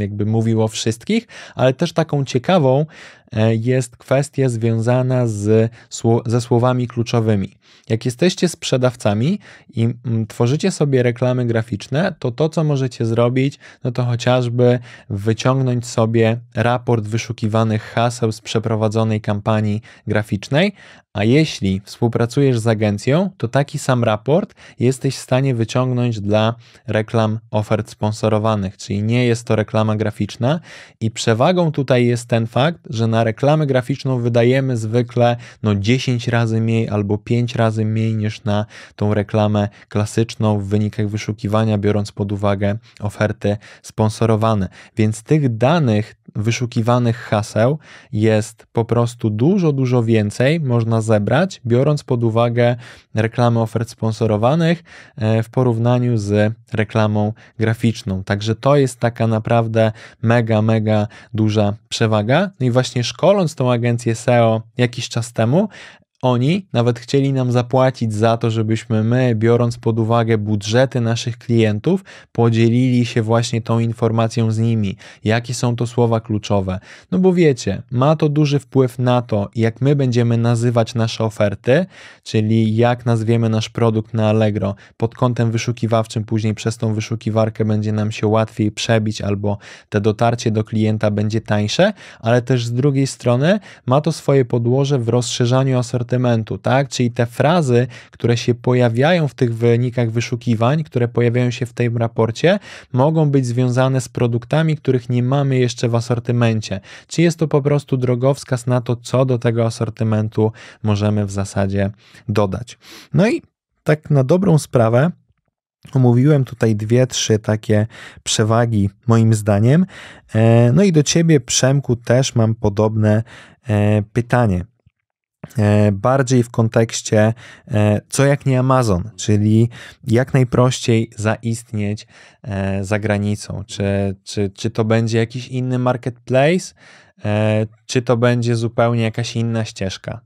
jakby mówił o wszystkich, ale też taką ciekawą e, jest kwestia związana z, ze słowami kluczowymi. Jak jesteście sprzedawcami i mm, tworzycie sobie reklamy graficzne, to to, co możecie zrobić, no to chociażby wyciągnąć ściągnąć sobie raport wyszukiwanych haseł z przeprowadzonej kampanii graficznej, a jeśli współpracujesz z agencją, to taki sam raport jesteś w stanie wyciągnąć dla reklam ofert sponsorowanych, czyli nie jest to reklama graficzna. I przewagą tutaj jest ten fakt, że na reklamę graficzną wydajemy zwykle no 10 razy mniej albo 5 razy mniej niż na tą reklamę klasyczną w wynikach wyszukiwania, biorąc pod uwagę oferty sponsorowane. Więc tych danych wyszukiwanych haseł jest po prostu dużo, dużo więcej. Można rozebrać, biorąc pod uwagę reklamy ofert sponsorowanych e, w porównaniu z reklamą graficzną. Także to jest taka naprawdę mega, mega duża przewaga. No i właśnie szkoląc tą agencję SEO jakiś czas temu, oni nawet chcieli nam zapłacić za to, żebyśmy my, biorąc pod uwagę budżety naszych klientów, podzielili się właśnie tą informacją z nimi, jakie są to słowa kluczowe. No bo wiecie, ma to duży wpływ na to, jak my będziemy nazywać nasze oferty, czyli jak nazwiemy nasz produkt na Allegro. Pod kątem wyszukiwawczym później przez tą wyszukiwarkę będzie nam się łatwiej przebić albo te dotarcie do klienta będzie tańsze, ale też z drugiej strony ma to swoje podłoże w rozszerzaniu asortymentu asortymentu, tak? Czyli te frazy, które się pojawiają w tych wynikach wyszukiwań, które pojawiają się w tym raporcie, mogą być związane z produktami, których nie mamy jeszcze w asortymencie. Czy jest to po prostu drogowskaz na to, co do tego asortymentu możemy w zasadzie dodać. No i tak na dobrą sprawę, Omówiłem tutaj dwie, trzy takie przewagi, moim zdaniem. E, no i do ciebie, Przemku, też mam podobne e, pytanie. E, bardziej w kontekście e, co jak nie Amazon, czyli jak najprościej zaistnieć e, za granicą. Czy, czy, czy to będzie jakiś inny marketplace, czy to będzie zupełnie jakaś inna ścieżka.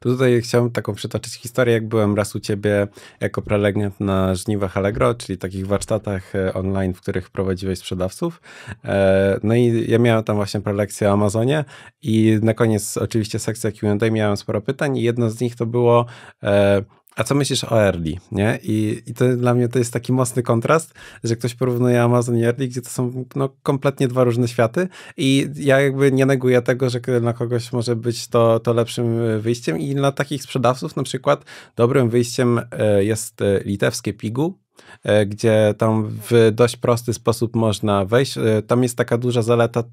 To tutaj chciałem taką przytoczyć historię, jak byłem raz u ciebie jako prelegent na żniwach Allegro, czyli takich warsztatach e, online, w których prowadziłeś sprzedawców. E, no i ja miałem tam właśnie prelekcję o Amazonie i na koniec oczywiście sekcja Q&A miałem sporo pytań i jedno z nich to było e, a co myślisz o Early, nie? I, I to dla mnie to jest taki mocny kontrast, że ktoś porównuje Amazon i Early, gdzie to są no, kompletnie dwa różne światy i ja jakby nie neguję tego, że dla kogoś może być to, to lepszym e, wyjściem i dla takich sprzedawców na przykład dobrym wyjściem e, jest e, litewskie Pigu, E, gdzie tam w dość prosty sposób można wejść. E, tam jest taka duża zaleta, e,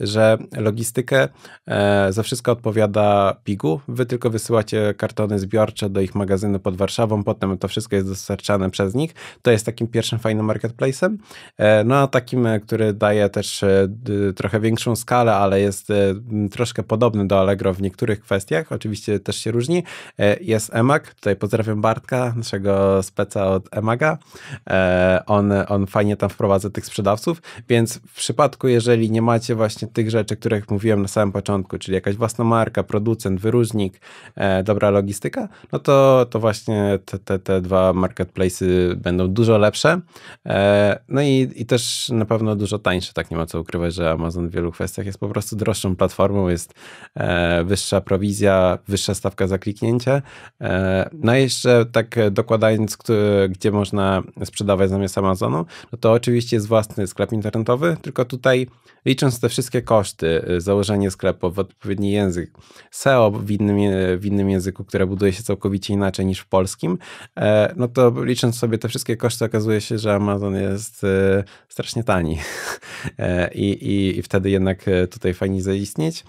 że logistykę za wszystko odpowiada Pigu. Wy tylko wysyłacie kartony zbiorcze do ich magazynu pod Warszawą, potem to wszystko jest dostarczane przez nich. To jest takim pierwszym fajnym marketplacem. No a takim, który daje też trochę większą skalę, ale jest troszkę podobny do Allegro w niektórych kwestiach, oczywiście też się różni, jest Emak. Tutaj pozdrawiam Bartka, naszego speca od Emaga. E, on, on fajnie tam wprowadza tych sprzedawców, więc w przypadku, jeżeli nie macie właśnie tych rzeczy, których mówiłem na samym początku, czyli jakaś własna marka, producent, wyróżnik, e, dobra logistyka, no to, to właśnie te, te, te dwa marketplacy będą dużo lepsze. E, no i, i też na pewno dużo tańsze, tak nie ma co ukrywać, że Amazon w wielu kwestiach jest po prostu droższą platformą, jest wyższa prowizja, wyższa stawka za kliknięcie. No i jeszcze tak dokładając, gdzie można sprzedawać zamiast Amazonu, no to oczywiście jest własny sklep internetowy, tylko tutaj licząc te wszystkie koszty, y, założenie sklepu w odpowiedni język, SEO w innym, w innym języku, które buduje się całkowicie inaczej niż w polskim, e, no to licząc sobie te wszystkie koszty, okazuje się, że Amazon jest y, strasznie tani e, I, i, i wtedy jednak y, tutaj fajnie zaistnieć.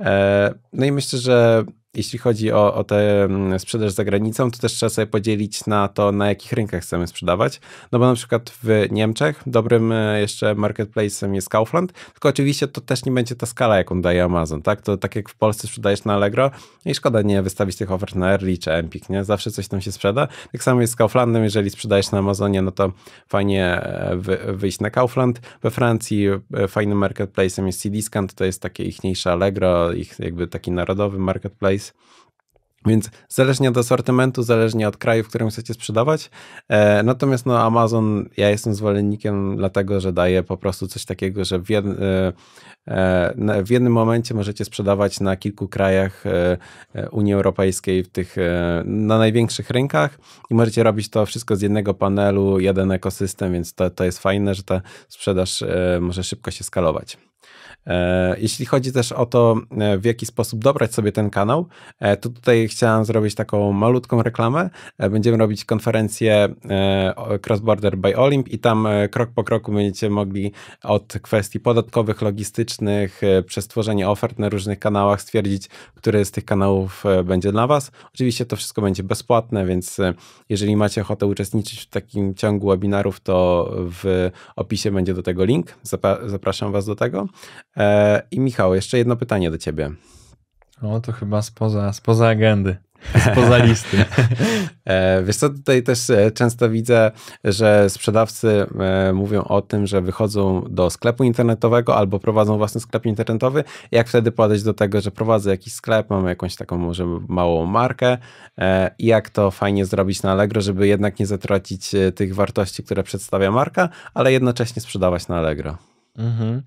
E, no i myślę, że jeśli chodzi o, o tę mm, sprzedaż za granicą, to też trzeba sobie podzielić na to, na jakich rynkach chcemy sprzedawać. No bo na przykład w Niemczech dobrym e, jeszcze marketplacem jest Kaufland, tylko oczywiście to też nie będzie ta skala, jaką daje Amazon, tak? To tak jak w Polsce sprzedajesz na Allegro i szkoda nie wystawić tych ofert na Early czy Empik, nie? Zawsze coś tam się sprzeda. Tak samo jest z Kauflandem, jeżeli sprzedajesz na Amazonie, no to fajnie e, wy, wyjść na Kaufland. We Francji e, fajnym marketplacem jest CD Scan, to jest takie ichniejsze Allegro, ich jakby taki narodowy marketplace, więc zależnie od asortymentu, zależnie od kraju, w którym chcecie sprzedawać. E, natomiast no, Amazon, ja jestem zwolennikiem, dlatego że daje po prostu coś takiego, że w, jed, e, e, w jednym momencie możecie sprzedawać na kilku krajach e, e, Unii Europejskiej, w tych, e, na największych rynkach i możecie robić to wszystko z jednego panelu, jeden ekosystem, więc to, to jest fajne, że ta sprzedaż może szybko się skalować. E, jeśli chodzi też o to, e, w jaki sposób dobrać sobie ten kanał, e, to tutaj chciałem zrobić taką malutką reklamę. Będziemy robić konferencję Cross Border by Olimp i tam krok po kroku będziecie mogli od kwestii podatkowych, logistycznych, przez tworzenie ofert na różnych kanałach stwierdzić, który z tych kanałów będzie dla Was. Oczywiście to wszystko będzie bezpłatne, więc jeżeli macie ochotę uczestniczyć w takim ciągu webinarów, to w opisie będzie do tego link. Zapraszam Was do tego. E, I Michał, jeszcze jedno pytanie do ciebie. O, to chyba spoza, spoza agendy. Spoza listy. E, wiesz co, tutaj też e, często widzę, że sprzedawcy mówią o tym, że wychodzą do sklepu internetowego albo prowadzą własny sklep internetowy. Jak wtedy podejść do tego, że prowadzę jakiś sklep, mam jakąś taką może małą markę i jak to fajnie zrobić na Allegro, żeby jednak nie zatracić tych wartości, które przedstawia marka, ale jednocześnie sprzedawać na Allegro. Mhm.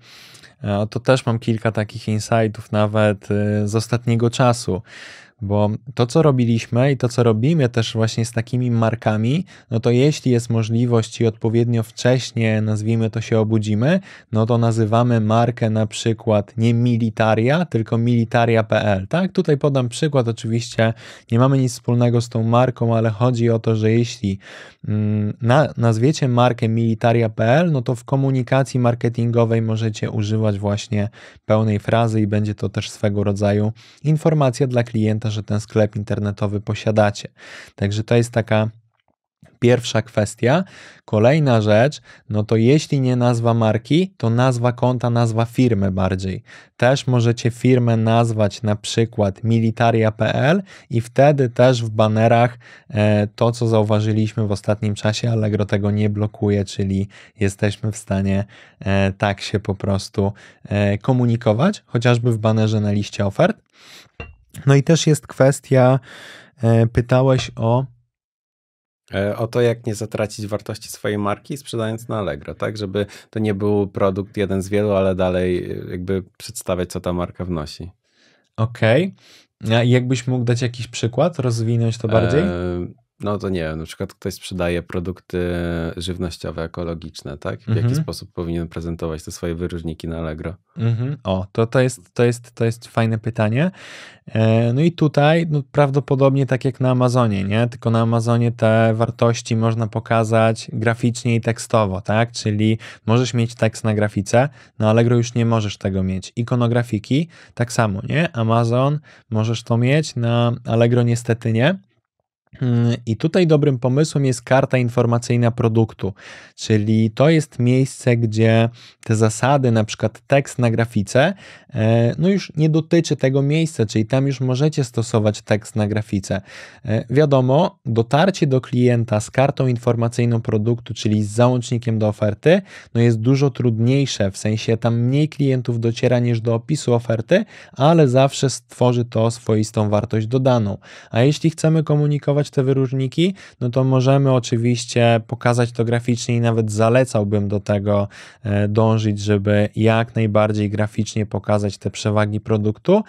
To też mam kilka takich insightów nawet y, z ostatniego czasu. Bo to, co robiliśmy i to, co robimy też właśnie z takimi markami, no to jeśli jest możliwość i odpowiednio wcześnie, nazwijmy to się obudzimy, no to nazywamy markę na przykład nie militaria, tylko militaria.pl. Tak, tutaj podam przykład. Oczywiście nie mamy nic wspólnego z tą marką, ale chodzi o to, że jeśli mm, na, nazwiecie markę militaria.pl, no to w komunikacji marketingowej możecie używać właśnie pełnej frazy i będzie to też swego rodzaju informacja dla klienta, że ten sklep internetowy posiadacie. Także to jest taka pierwsza kwestia. Kolejna rzecz, no to jeśli nie nazwa marki, to nazwa konta, nazwa firmy bardziej. Też możecie firmę nazwać na przykład militaria.pl i wtedy też w banerach e, to, co zauważyliśmy w ostatnim czasie, Allegro tego nie blokuje, czyli jesteśmy w stanie e, tak się po prostu e, komunikować, chociażby w banerze na liście ofert. No i też jest kwestia, e, pytałeś o. E, o to, jak nie zatracić wartości swojej marki, sprzedając na Allegro, tak? Żeby to nie był produkt jeden z wielu, ale dalej e, jakby przedstawiać, co ta marka wnosi. Okej. Okay. jakbyś mógł dać jakiś przykład, rozwinąć to bardziej? E no to nie wiem, na przykład ktoś sprzedaje produkty żywnościowe, ekologiczne, tak? W mhm. jaki sposób powinien prezentować te swoje wyróżniki na Allegro? Mhm. O, to, to, jest, to, jest, to jest fajne pytanie. E, no i tutaj no, prawdopodobnie tak jak na Amazonie, nie? Tylko na Amazonie te wartości można pokazać graficznie i tekstowo, tak? Czyli możesz mieć tekst na grafice, na Allegro już nie możesz tego mieć. Ikonografiki tak samo, nie? Amazon możesz to mieć, na Allegro niestety nie. I tutaj dobrym pomysłem jest karta informacyjna produktu, czyli to jest miejsce, gdzie te zasady, na przykład tekst na grafice, e, no już nie dotyczy tego miejsca, czyli tam już możecie stosować tekst na grafice. E, wiadomo, dotarcie do klienta z kartą informacyjną produktu, czyli z załącznikiem do oferty, no jest dużo trudniejsze, w sensie tam mniej klientów dociera niż do opisu oferty, ale zawsze stworzy to swoistą wartość dodaną. A jeśli chcemy komunikować, te wyróżniki, no to możemy oczywiście pokazać to graficznie i nawet zalecałbym do tego e, dążyć, żeby jak najbardziej graficznie pokazać te przewagi produktu.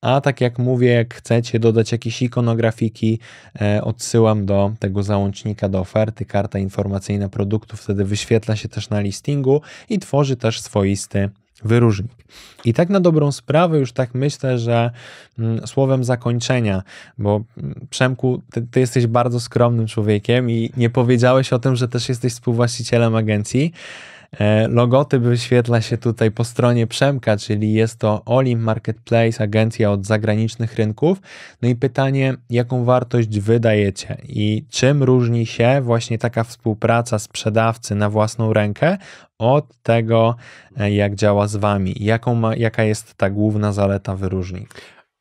A tak jak mówię, jak chcecie dodać jakieś ikonografiki, e, odsyłam do tego załącznika do oferty, karta informacyjna produktu, wtedy wyświetla się też na listingu i tworzy też swoisty wyróżnik. I tak na dobrą sprawę już tak myślę, że mm, słowem zakończenia, bo mm, Przemku, ty, ty, jesteś bardzo skromnym człowiekiem i nie powiedziałeś o tym, że też jesteś współwłaścicielem agencji. E, logotyp wyświetla się tutaj po stronie Przemka, czyli jest to Olim Marketplace, agencja od zagranicznych rynków. No i pytanie, jaką wartość wydajecie i czym różni się właśnie taka współpraca sprzedawcy na własną rękę od tego, e, jak działa z wami? Jaką ma, jaka jest ta główna zaleta wyróżnik?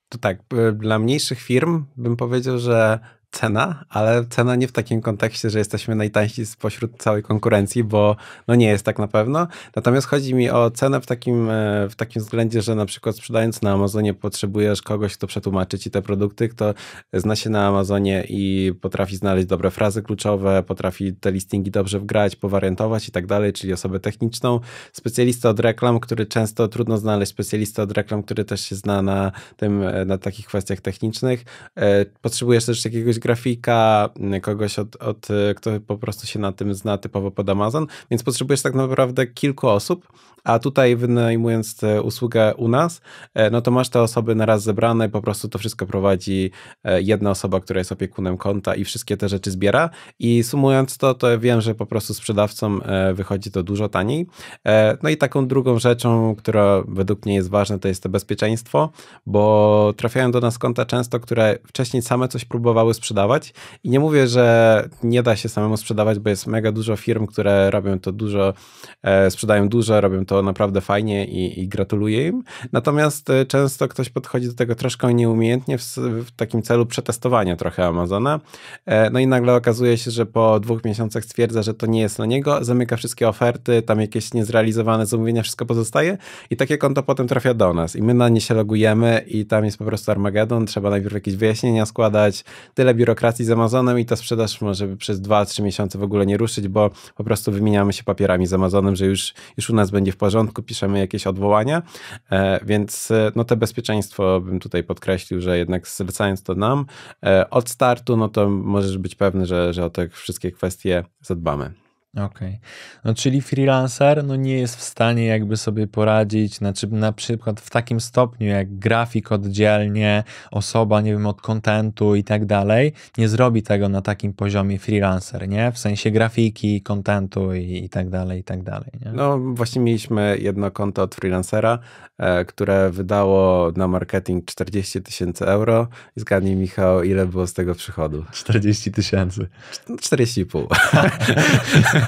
To tak, e, dla mniejszych firm bym powiedział, że cena, ale cena nie w takim kontekście, że jesteśmy najtańsi spośród całej konkurencji, bo no nie jest tak na pewno. Natomiast chodzi mi o cenę w takim, e, w takim względzie, że na przykład sprzedając na Amazonie potrzebujesz kogoś, kto przetłumaczy ci te produkty, kto zna się na Amazonie i potrafi znaleźć dobre frazy kluczowe, potrafi te listingi dobrze wgrać, powariantować i tak dalej, czyli osobę techniczną, specjalista od reklam, który często trudno znaleźć, specjalista od reklam, który też się zna na tym, e, na takich kwestiach technicznych. E, potrzebujesz też jakiegoś grafika, kogoś, od, od, e, kto po prostu się na tym zna typowo pod Amazon, więc potrzebujesz tak naprawdę kilku osób, a tutaj wynajmując usługę u nas, e, no to masz te osoby na raz zebrane, po prostu to wszystko prowadzi e, jedna osoba, która jest opiekunem konta i wszystkie te rzeczy zbiera i sumując to, to wiem, że po prostu sprzedawcom wychodzi to dużo taniej. No i taką drugą rzeczą, która według mnie jest ważna, to jest to bezpieczeństwo, bo trafiają do nas konta często, które wcześniej same coś próbowały sprzedać, sprzedawać. I nie mówię, że nie da się samemu sprzedawać, bo jest mega dużo firm, które robią to dużo, e, sprzedają dużo, robią to naprawdę fajnie i, i gratuluję im. Natomiast e, często ktoś podchodzi do tego troszkę nieumiejętnie w, w takim celu przetestowania trochę Amazona. E, no i nagle okazuje się, że po dwóch miesiącach stwierdza, że to nie jest na niego, zamyka wszystkie oferty, tam jakieś niezrealizowane zamówienia, wszystko pozostaje i takie konto potem trafia do nas i my na nie się logujemy i tam jest po prostu Armagedon, trzeba najpierw jakieś wyjaśnienia składać, tyle biurokracji z Amazonem i ta sprzedaż może przez 2-3 miesiące w ogóle nie ruszyć, bo po prostu wymieniamy się papierami z Amazonem, że już, już u nas będzie w porządku, piszemy jakieś odwołania, e, więc e, no te bezpieczeństwo bym tutaj podkreślił, że jednak zlecając to nam e, od startu, no to możesz być pewny, że, że o te wszystkie kwestie zadbamy. Okej. Okay. No, czyli freelancer no, nie jest w stanie jakby sobie poradzić, znaczy na przykład w takim stopniu jak grafik oddzielnie, osoba, nie wiem, od kontentu i tak dalej, nie zrobi tego na takim poziomie freelancer, nie? W sensie grafiki, kontentu i, i tak dalej, i tak dalej, nie? No właśnie mieliśmy jedno konto od freelancera, e, które wydało na marketing 40 tysięcy euro i zgadnij Michał, ile było z tego przychodu? 40 tysięcy. 40,5.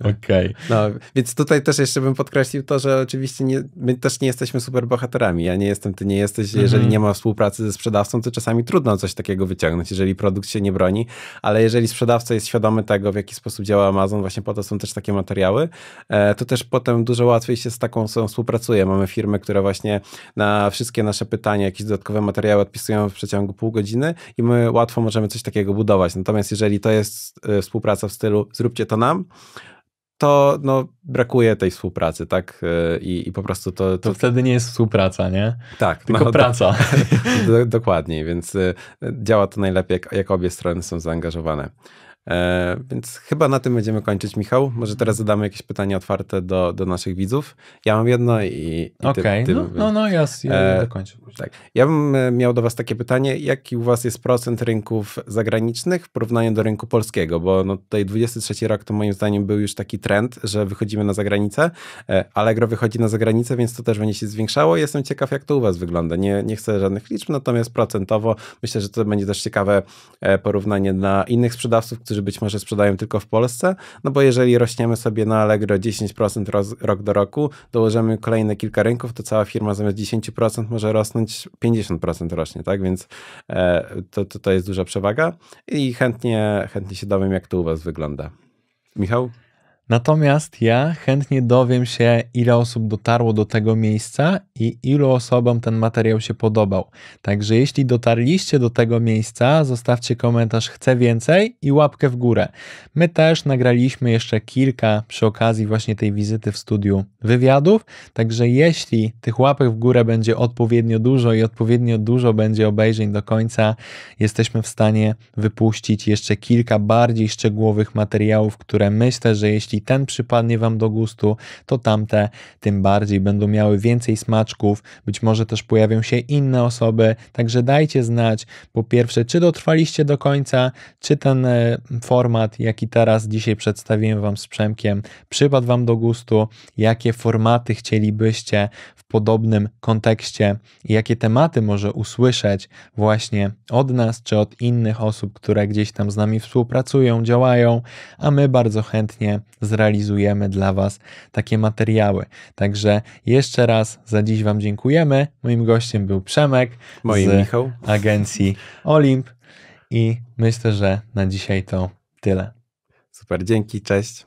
Okej. Okay. No, więc tutaj też jeszcze bym podkreślił to, że oczywiście nie, my też nie jesteśmy super bohaterami. Ja nie jestem, ty nie jesteś. Mhm. Jeżeli nie ma współpracy ze sprzedawcą, to czasami trudno coś takiego wyciągnąć, jeżeli produkt się nie broni, ale jeżeli sprzedawca jest świadomy tego, w jaki sposób działa Amazon, właśnie po to są też takie materiały, e, to też potem dużo łatwiej się z taką osobą współpracuje. Mamy firmy, które właśnie na wszystkie nasze pytania, jakieś dodatkowe materiały odpisują w przeciągu pół godziny i my łatwo możemy coś takiego budować. Natomiast jeżeli to jest e, współpraca w stylu stylu zróbcie to nam, to no, brakuje tej współpracy, tak? E, I, i po prostu to, to, to... wtedy nie jest współpraca, nie? Tak. Tylko no, praca. Do, do, dokładnie, więc e, działa to najlepiej, jak, jak obie strony są zaangażowane. E, więc chyba na tym będziemy kończyć, Michał. Może teraz zadamy jakieś pytanie otwarte do, do naszych widzów. Ja mam jedno i. i Okej, okay. no, no, no ja, ja e, dokończę. tak. Ja bym e, miał do Was takie pytanie: jaki u Was jest procent rynków zagranicznych w porównaniu do rynku polskiego? Bo no, tutaj 23 rok to moim zdaniem był już taki trend, że wychodzimy na zagranicę. E, Allegro wychodzi na zagranicę, więc to też będzie się zwiększało. Jestem ciekaw, jak to u Was wygląda. Nie, nie chcę żadnych liczb, natomiast procentowo myślę, że to będzie też ciekawe porównanie dla innych sprzedawców, którzy którzy być może sprzedają tylko w Polsce, no bo jeżeli rośniemy sobie na Allegro 10% roz, rok do roku, dołożymy kolejne kilka rynków, to cała firma zamiast 10% może rosnąć 50% rocznie, tak? Więc e, to, to, to jest duża przewaga i chętnie, chętnie się dowiem, jak to u was wygląda. Michał? Natomiast ja chętnie dowiem się, ile osób dotarło do tego miejsca i ilu osobom ten materiał się podobał. Także jeśli dotarliście do tego miejsca, zostawcie komentarz chcę więcej i łapkę w górę. My też nagraliśmy jeszcze kilka przy okazji właśnie tej wizyty w studiu wywiadów, także jeśli tych łapek w górę będzie odpowiednio dużo i odpowiednio dużo będzie obejrzeń do końca, jesteśmy w stanie wypuścić jeszcze kilka bardziej szczegółowych materiałów, które myślę, że jeśli jeśli ten przypadnie Wam do gustu, to tamte tym bardziej będą miały więcej smaczków, być może też pojawią się inne osoby, także dajcie znać po pierwsze, czy dotrwaliście do końca, czy ten e, format, jaki teraz dzisiaj przedstawiłem Wam z Przemkiem, przypadł Wam do gustu, jakie formaty chcielibyście podobnym kontekście i jakie tematy może usłyszeć właśnie od nas czy od innych osób, które gdzieś tam z nami współpracują, działają, a my bardzo chętnie zrealizujemy dla Was takie materiały. Także jeszcze raz za dziś Wam dziękujemy. Moim gościem był Przemek Moim z Michał. agencji Olimp i myślę, że na dzisiaj to tyle. Super, dzięki, cześć.